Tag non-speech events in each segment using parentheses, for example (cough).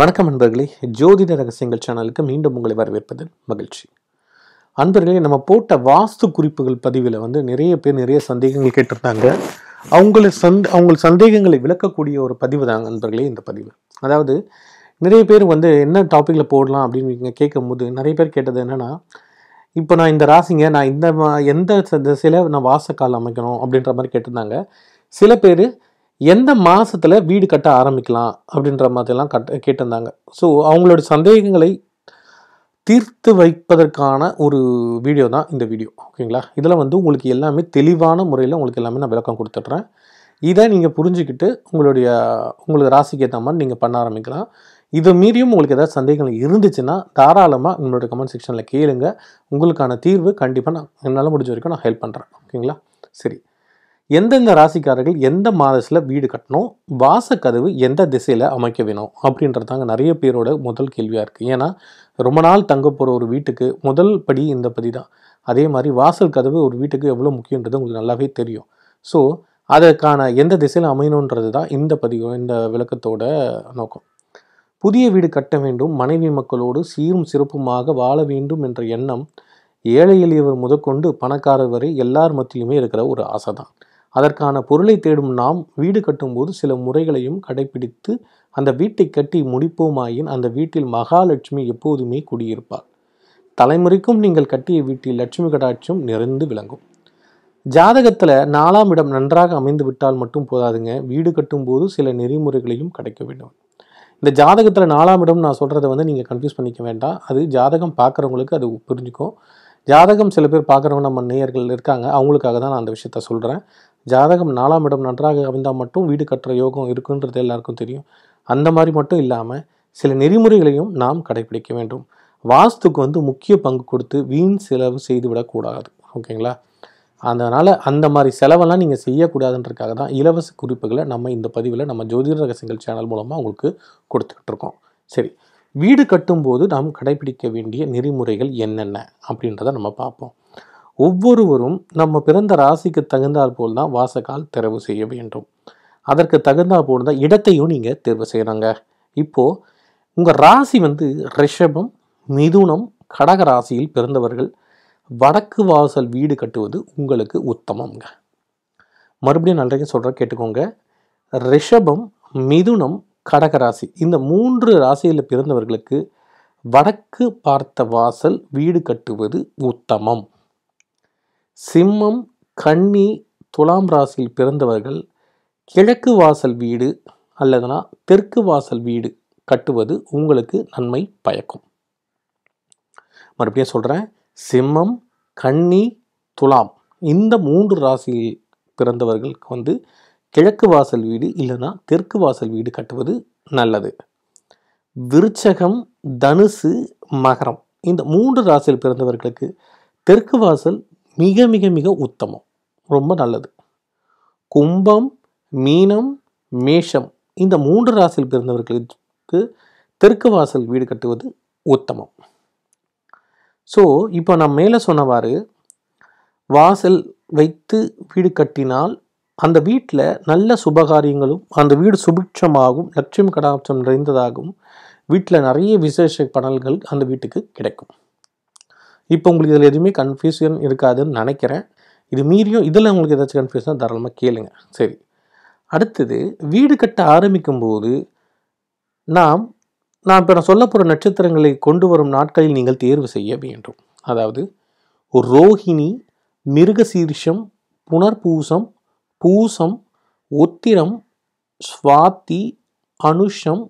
வணக்கம் நண்பர்களே ஜோதிட ரகசியங்கள் சேனலுக்கு மீண்டும் உங்களை வரவேற்பது மகிழ்ச்சி அன்பர்களே நம்ம போட்ட வாஸ்து குறிப்புகள் பதிவில் வந்து நிறைய பேர் நிறைய சந்தேகங்கள் கேட்டிருந்தாங்க அவங்கள சந்த் அவங்க சந்தேகங்களை விளக்கக்கூடிய ஒரு பதிவு தாங்க நண்பர்களே இந்த பதிவு அதாவது நிறைய பேர் வந்து என்ன டாப்பிக்கில் போடலாம் அப்படின்னு நீங்கள் நிறைய பேர் கேட்டது என்னென்னா இப்போ நான் இந்த ராசிங்க நான் இந்த எந்த சில நான் வாசக்கால் அமைக்கணும் அப்படின்ற மாதிரி கேட்டிருந்தாங்க சில பேர் எந்த மாதத்தில் வீடு கட்ட ஆரம்பிக்கலாம் அப்படின்ற மாதிரிலாம் கட்ட கேட்டிருந்தாங்க ஸோ அவங்களோட சந்தேகங்களை தீர்த்து வைப்பதற்கான ஒரு வீடியோ தான் இந்த வீடியோ ஓகேங்களா இதில் வந்து உங்களுக்கு எல்லாமே தெளிவான முறையில் உங்களுக்கு எல்லாமே நான் விளக்கம் கொடுத்துட்றேன் இதை நீங்கள் புரிஞ்சுக்கிட்டு உங்களுடைய உங்களுக்கு ராசிக்கு ஏற்ற மாதிரி நீங்கள் பண்ண ஆரம்பிக்கலாம் இதை மீறியும் உங்களுக்கு ஏதாவது சந்தேகங்கள் இருந்துச்சுன்னா தாராளமாக உங்களோட கமெண்ட் செக்ஷனில் கேளுங்க உங்களுக்கான தீர்வு கண்டிப்பாக நான் என்னால் முடிஞ்ச வரைக்கும் நான் ஹெல்ப் பண்ணுறேன் ஓகேங்களா சரி எந்தெந்த ராசிக்காரர்கள் எந்த மாதத்தில் வீடு கட்டணும் வாசக்கதவு எந்த திசையில் அமைக்க வேணும் அப்படின்றது தாங்க நிறைய பேரோட முதல் கேள்வியாக இருக்குது ஏன்னா ரொம்ப நாள் தங்க போகிற ஒரு வீட்டுக்கு முதல் படி இந்த படி தான் அதே மாதிரி வாசல் கதவு ஒரு வீட்டுக்கு எவ்வளோ முக்கியன்றது உங்களுக்கு நல்லாவே தெரியும் ஸோ அதற்கான எந்த திசையில் அமையணுன்றது தான் இந்த பதிவு இந்த விளக்கத்தோட நோக்கம் புதிய வீடு கட்ட வேண்டும் மனைவி மக்களோடு சீரும் சிறப்புமாக வாழ வேண்டும் என்ற எண்ணம் ஏழை எளியவர் முதற்கொண்டு பணக்காரர் வரை எல்லார் மத்தியுமே இருக்கிற ஒரு ஆசை தான் அதற்கான பொருளை தேடும் நாம் வீடு கட்டும்போது சில முறைகளையும் கடைபிடித்து அந்த வீட்டை கட்டி முடிப்போமாயின் அந்த வீட்டில் மகாலட்சுமி எப்போதுமே குடியிருப்பார் தலைமுறைக்கும் நீங்கள் கட்டிய வீட்டில் லட்சுமி கடாட்சியம் நிறைந்து விளங்கும் ஜாதகத்தில் நாலாம் இடம் நன்றாக அமைந்து விட்டால் மட்டும் போதாதுங்க வீடு கட்டும்போது சில நெறிமுறைகளையும் கிடைக்க வேண்டும் இந்த ஜாதகத்தில் நாலாம் இடம் நான் சொல்கிறத வந்து நீங்கள் கன்ஃபியூஸ் பண்ணிக்க வேண்டாம் அது ஜாதகம் பார்க்குறவங்களுக்கு அது புரிஞ்சுக்கும் ஜாதகம் சில பேர் பார்க்குறவங்க நம்ம நேயர்கள் இருக்காங்க அவங்களுக்காக தான் நான் அந்த விஷயத்த சொல்கிறேன் ஜாதகம் நாலாம் இடம் நன்றாக அமைந்தால் மட்டும் வீடு கட்டுற யோகம் இருக்குன்றது எல்லாருக்கும் தெரியும் அந்த மாதிரி மட்டும் இல்லாமல் சில நெறிமுறைகளையும் நாம் கடைபிடிக்க வேண்டும் வாஸ்துக்கு வந்து முக்கிய பங்கு கொடுத்து வீண் செலவு செய்து விடக்கூடாது ஓகேங்களா அதனால் அந்த மாதிரி செலவெல்லாம் நீங்கள் செய்யக்கூடாதுன்றதுக்காக தான் இலவச குறிப்புகளை நம்ம இந்த பதிவில் நம்ம ஜோதிட ரகசியங்கள் சேனல் மூலமாக உங்களுக்கு கொடுத்துக்கிட்டு இருக்கோம் சரி வீடு கட்டும்போது நாம் கடைபிடிக்க வேண்டிய நெறிமுறைகள் என்னென்ன அப்படின்றத நம்ம பார்ப்போம் ஒவ்வொருவரும் நம்ம பிறந்த ராசிக்கு தகுந்தால் போல் தான் வாசக்கால் தெரிவு செய்ய வேண்டும் அதற்கு தகுந்தால் போல் தான் இடத்தையும் நீங்கள் தேர்வு செய்கிறாங்க இப்போது உங்கள் ராசி வந்து ரிஷபம் மிதுனம் கடக ராசியில் பிறந்தவர்கள் வடக்கு வாசல் வீடு கட்டுவது உங்களுக்கு உத்தமங்க மறுபடியும் நல்ல சொல்கிற கேட்டுக்கோங்க ரிஷபம் மிதுனம் கடக ராசி இந்த மூன்று ராசியில் பிறந்தவர்களுக்கு வடக்கு பார்த்த வாசல் வீடு கட்டுவது உத்தமம் சிம்மம் கன்னி துலாம் ராசியில் பிறந்தவர்கள் கிழக்கு வாசல் வீடு அல்லதுனா தெற்கு வாசல் வீடு கட்டுவது உங்களுக்கு நன்மை பயக்கும் மறுபடியும் சொல்கிறேன் சிம்மம் கன்னி துலாம் இந்த மூன்று ராசியில் பிறந்தவர்களுக்கு வந்து கிழக்கு வாசல் வீடு இல்லைன்னா தெற்கு வாசல் வீடு கட்டுவது நல்லது விருச்சகம் தனுசு மகரம் இந்த மூன்று ராசியில் பிறந்தவர்களுக்கு தெற்கு வாசல் மிக மிக மிக உத்தமம் ரொம்ப நல்லது கும்பம் மீனம் மேஷம் இந்த மூன்று ராசியில் பிறந்தவர்களுக்கு தெற்கு வாசல் வீடு கட்டுவது உத்தமம் ஸோ இப்போ நான் மேலே சொன்னவாறு வாசல் வைத்து வீடு கட்டினால் அந்த வீட்டில் நல்ல சுபகாரியங்களும் அந்த வீடு சுபிட்சமாகும் லட்சுமி கடாட்சம் நிறைந்ததாகவும் வீட்டில் நிறைய விசேஷ பணல்கள் அந்த வீட்டுக்கு கிடைக்கும் இப்போ உங்களுக்கு இதில் எதுவுமே கன்ஃபியூஷன் இருக்காதுன்னு நினைக்கிறேன் இது மீறியும் இதில் உங்களுக்கு ஏதாச்சும் கன்ஃபியூஷன் தாராளமாக கேளுங்க சரி அடுத்தது வீடு கட்ட ஆரம்பிக்கும்போது நாம் நான் இப்போ நான் சொல்ல போகிற நட்சத்திரங்களை கொண்டு வரும் நாட்களில் நீங்கள் தேர்வு செய்ய வேண்டும் அதாவது ரோஹிணி மிருகசீர்ஷம் புனர்பூசம் பூசம் உத்திரம் சுவாத்தி அனுஷம்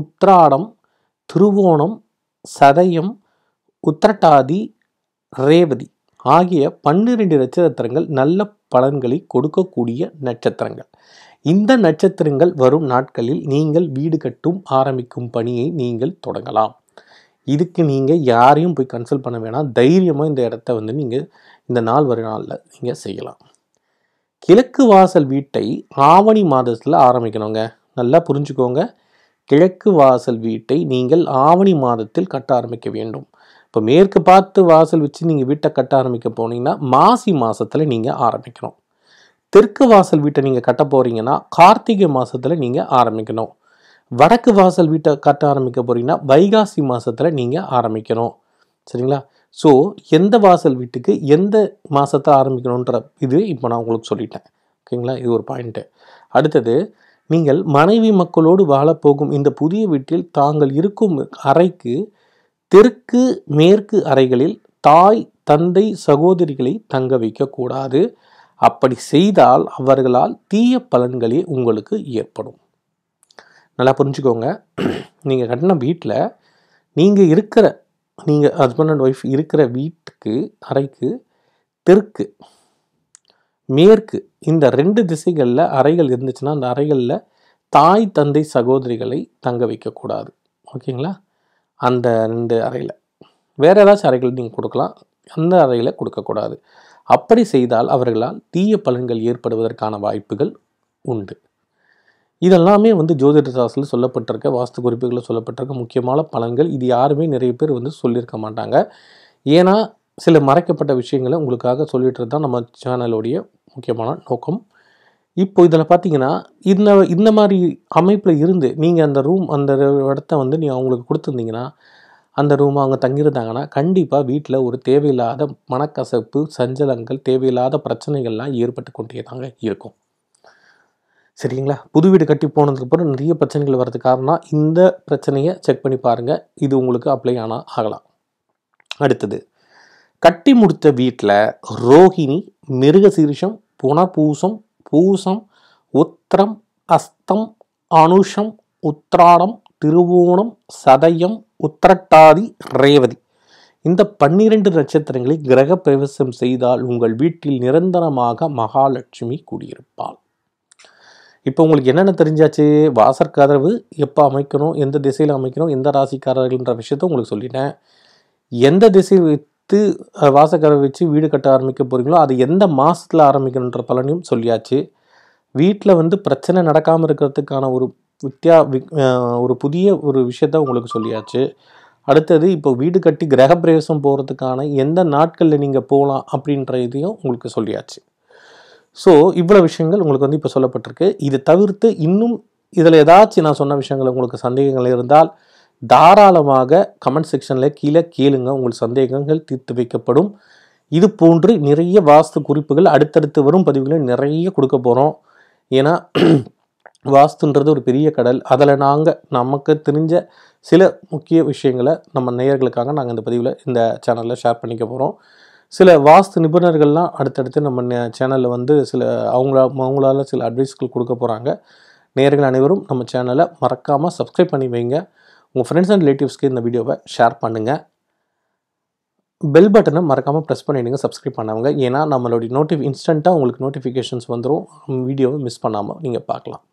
உத்ராடம் திருவோணம் சதயம் உத்திரட்டாதி ரேவதி ஆகிய பன்னிரண்டு நட்சத்திரங்கள் நல்ல பலன்களை கொடுக்கக்கூடிய நட்சத்திரங்கள் இந்த நட்சத்திரங்கள் வரும் நாட்களில் நீங்கள் வீடு கட்டும் ஆரம்பிக்கும் பணியை நீங்கள் தொடங்கலாம் இதுக்கு நீங்கள் யாரையும் போய் கன்சல்ட் பண்ண வேணாம் தைரியமாக இந்த இடத்த வந்து நீங்கள் இந்த நாள் வரும் நாளில் நீங்கள் செய்யலாம் கிழக்கு வாசல் வீட்டை ஆவணி மாதத்தில் ஆரம்பிக்கணுங்க நல்லா புரிஞ்சுக்கோங்க கிழக்கு வாசல் வீட்டை நீங்கள் ஆவணி மாதத்தில் கட்ட ஆரம்பிக்க வேண்டும் இப்போ மேற்கு பார்த்து வாசல் வச்சு நீங்கள் வீட்டை கட்ட ஆரம்பிக்க போனீங்கன்னா மாசி மாதத்தில் நீங்கள் ஆரம்பிக்கணும் தெற்கு வாசல் வீட்டை நீங்கள் கட்ட போகிறீங்கன்னா கார்த்திகை மாதத்தில் நீங்கள் ஆரம்பிக்கணும் வடக்கு வாசல் வீட்டை கட்ட ஆரம்பிக்க போகிறீங்கன்னா வைகாசி மாதத்தில் நீங்கள் ஆரம்பிக்கணும் சரிங்களா ஸோ எந்த வாசல் வீட்டுக்கு எந்த மாதத்தை ஆரம்பிக்கணுன்ற இது இப்போ நான் உங்களுக்கு சொல்லிட்டேன் ஓகேங்களா இது ஒரு பாயிண்ட்டு அடுத்தது நீங்கள் மனைவி மக்களோடு வாழப்போகும் இந்த புதிய வீட்டில் தாங்கள் இருக்கும் அறைக்கு தெற்கு மேற்கு அறைகளில் தாய் தந்தை சகோதரிகளை தங்க வைக்கக்கூடாது அப்படி செய்தால் அவர்களால் தீய பலன்களே உங்களுக்கு ஏற்படும் நல்லா புரிஞ்சுக்கோங்க நீங்கள் கட்டின வீட்டில் நீங்கள் இருக்கிற நீங்கள் ஹஸ்பண்ட் அண்ட் ஒய்ஃப் இருக்கிற வீட்டுக்கு அறைக்கு தெற்கு மேற்கு இந்த ரெண்டு திசைகளில் அறைகள் இருந்துச்சுன்னா அந்த அறைகளில் தாய் தந்தை சகோதரிகளை தங்க வைக்கக்கூடாது ஓகேங்களா அந்த ரெண்டு அறையில் வேறு ஏதாச்சும் அறைகள் நீங்கள் கொடுக்கலாம் அந்த அறையில் கொடுக்கக்கூடாது அப்படி செய்தால் அவர்களால் தீய பலன்கள் ஏற்படுவதற்கான வாய்ப்புகள் உண்டு இதெல்லாமே வந்து ஜோதிட சொல்லப்பட்டிருக்க வாஸ்து குறிப்புகளில் சொல்லப்பட்டிருக்க முக்கியமான பலன்கள் இது யாருமே நிறைய பேர் வந்து சொல்லியிருக்க மாட்டாங்க ஏன்னா சில மறைக்கப்பட்ட விஷயங்களை உங்களுக்காக சொல்லிட்டு தான் நம்ம சேனலுடைய முக்கியமான நோக்கம் இப்போ இதில் பார்த்தீங்கன்னா இந்த இந்த மாதிரி அமைப்பில் இருந்து நீங்கள் அந்த ரூம் அந்த இடத்த வந்து நீ அவங்களுக்கு கொடுத்துருந்தீங்கன்னா அந்த ரூம் அவங்க தங்கியிருந்தாங்கன்னா கண்டிப்பாக வீட்டில் ஒரு தேவையில்லாத மனக்கசப்பு சஞ்சலங்கள் தேவையில்லாத பிரச்சனைகள்லாம் ஏற்பட்டு கொண்டே தாங்க இருக்கும் சரிங்களா புது வீடு கட்டி போனதுக்கப்புறம் நிறைய பிரச்சனைகள் வர்றது காரணம் இந்த பிரச்சனையை செக் பண்ணி பாருங்கள் இது உங்களுக்கு அப்ளை ஆனால் ஆகலாம் அடுத்தது கட்டி முடித்த வீட்டில் ரோஹிணி சீரிஷம் புனர்பூசம் பூசம் உத்திரம் அஸ்தம் அனுஷம் உத்ராடம் திருவோணம் சதயம் உத்திரட்டாதி ரேவதி இந்த பன்னிரண்டு நட்சத்திரங்களை கிரக பிரவேசம் செய்தால் உங்கள் வீட்டில் நிரந்தரமாக மகாலட்சுமி குடியிருப்பாள் இப்போ உங்களுக்கு என்னென்ன தெரிஞ்சாச்சு வாசற்கதவு எப்போ அமைக்கணும் எந்த திசையில் அமைக்கணும் எந்த ராசிக்காரர்கள்ன்ற விஷயத்த உங்களுக்கு சொல்லிட்டேன் எந்த திசை எடுத்து வாசக்கரை வச்சு வீடு கட்ட ஆரம்பிக்க போகிறீங்களோ அது எந்த மாதத்தில் ஆரம்பிக்கணுன்ற பலனையும் சொல்லியாச்சு வீட்டில் வந்து பிரச்சனை நடக்காமல் இருக்கிறதுக்கான ஒரு வித்தியா ஒரு புதிய ஒரு விஷயத்த உங்களுக்கு சொல்லியாச்சு அடுத்தது இப்போ வீடு கட்டி கிரகப்பிரவேசம் போகிறதுக்கான எந்த நாட்களில் நீங்கள் போகலாம் அப்படின்ற இதையும் உங்களுக்கு சொல்லியாச்சு ஸோ இவ்வளோ விஷயங்கள் உங்களுக்கு வந்து இப்போ சொல்லப்பட்டிருக்கு இது தவிர்த்து இன்னும் இதில் ஏதாச்சும் நான் சொன்ன விஷயங்கள் உங்களுக்கு சந்தேகங்கள் இருந்தால் தாராளமாக கமெண்ட் செக்ஷனில் கீழே கேளுங்க உங்கள் சந்தேகங்கள் தீர்த்து வைக்கப்படும் இது போன்று நிறைய வாஸ்து குறிப்புகள் அடுத்தடுத்து வரும் பதிவுகளை நிறைய கொடுக்க போகிறோம் ஏன்னா (clears throat) வாஸ்துன்றது ஒரு பெரிய கடல் அதில் நாங்கள் நமக்கு தெரிஞ்ச சில முக்கிய விஷயங்களை நம்ம நேயர்களுக்காக நாங்கள் இந்த பதிவில் இந்த சேனலில் ஷேர் பண்ணிக்க போகிறோம் சில வாஸ்து நிபுணர்கள்லாம் அடுத்தடுத்து நம்ம சேனலில் வந்து சில அவங்கள அவங்களால சில அட்வைஸ்கள் கொடுக்க போகிறாங்க நேயர்கள் அனைவரும் நம்ம சேனலை மறக்காமல் சப்ஸ்கிரைப் பண்ணி வைங்க உங்கள் ஃப்ரெண்ட்ஸ் அண்ட் ரிலேட்டிவ்ஸ்க்கு இந்த வீடியோவை ஷேர் பண்ணுங்கள் பெல் பட்டனை மறக்காமல் ப்ரெஸ் பண்ணிவிடுங்க சப்ஸ்கிரைப் பண்ணவங்க ஏன்னா நம்மளுடைய நோட்டிஃபி இன்ஸ்டண்ட்டாக உங்களுக்கு நோட்டிஃபிகேஷன்ஸ் வந்துடும் வீடியோவை மிஸ் பண்ணாமல் நீங்கள் பார்க்கலாம்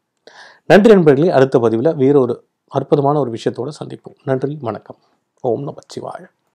நன்றி நண்பர்களே அடுத்த பதிவில் வேறு ஒரு அற்புதமான ஒரு விஷயத்தோடு சந்திப்போம் நன்றி வணக்கம் ஓம் சிவாழ்